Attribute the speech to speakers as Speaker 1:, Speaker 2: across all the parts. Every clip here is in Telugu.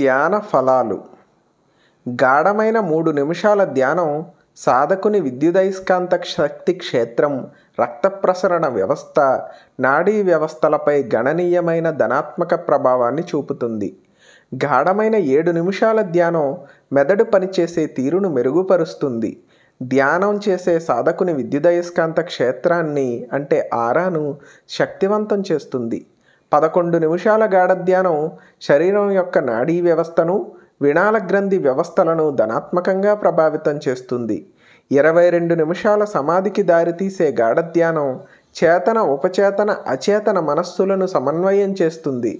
Speaker 1: ధ్యాన ఫలాలు గాఢమైన మూడు నిమిషాల ధ్యానం సాధకుని విద్యుదయస్కాంత శక్తి క్షేత్రం రక్త ప్రసరణ వ్యవస్థ నాడీ వ్యవస్థలపై గణనీయమైన ధనాత్మక ప్రభావాన్ని చూపుతుంది గాఢమైన ఏడు నిమిషాల ధ్యానం మెదడు పనిచేసే తీరును మెరుగుపరుస్తుంది ధ్యానం చేసే సాధకుని విద్యుదయస్కాంత క్షేత్రాన్ని అంటే ఆరాను శక్తివంతం చేస్తుంది పదకొండు నిమిషాల గాఢధ్యానం శరీరం యొక్క నాడీ వ్యవస్థను విణాల గ్రంథి వ్యవస్థలను ధనాత్మకంగా ప్రభావితం చేస్తుంది ఇరవై రెండు నిమిషాల సమాధికి దారితీసే గాఢధ్యానం చేతన ఉపచేతన అచేతన మనస్సులను సమన్వయం చేస్తుంది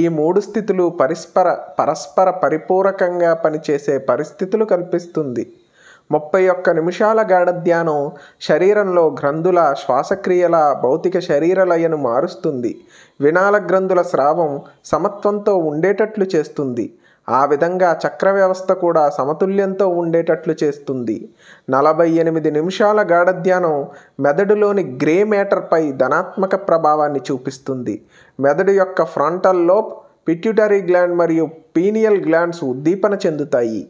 Speaker 1: ఈ మూడు స్థితులు పరస్పర పరస్పర పరిపూరకంగా పనిచేసే పరిస్థితులు కల్పిస్తుంది ముప్పై ఒక్క నిమిషాల గాఢ ధ్యానం శరీరంలో గ్రంథుల శ్వాసక్రియల భౌతిక శరీరలయను మారుస్తుంది వినాల గ్రంథుల స్రావం సమత్వంతో ఉండేటట్లు చేస్తుంది ఆ విధంగా చక్ర వ్యవస్థ కూడా సమతుల్యంతో ఉండేటట్లు చేస్తుంది నలభై ఎనిమిది నిమిషాల గాఢధ్యానం మెదడులోని గ్రే మ్యాటర్పై ధనాత్మక ప్రభావాన్ని చూపిస్తుంది మెదడు యొక్క ఫ్రంటల్ లోప్ పిట్యూటరీ గ్లాండ్ మరియు పీనియల్ గ్లాండ్స్ ఉద్దీపన చెందుతాయి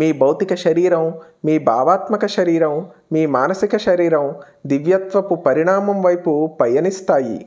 Speaker 1: మీ భౌతిక శరీరం మీ భావాత్మక శరీరం మీ మానసిక శరీరం దివ్యత్వపు పరిణామం వైపు పయనిస్తాయి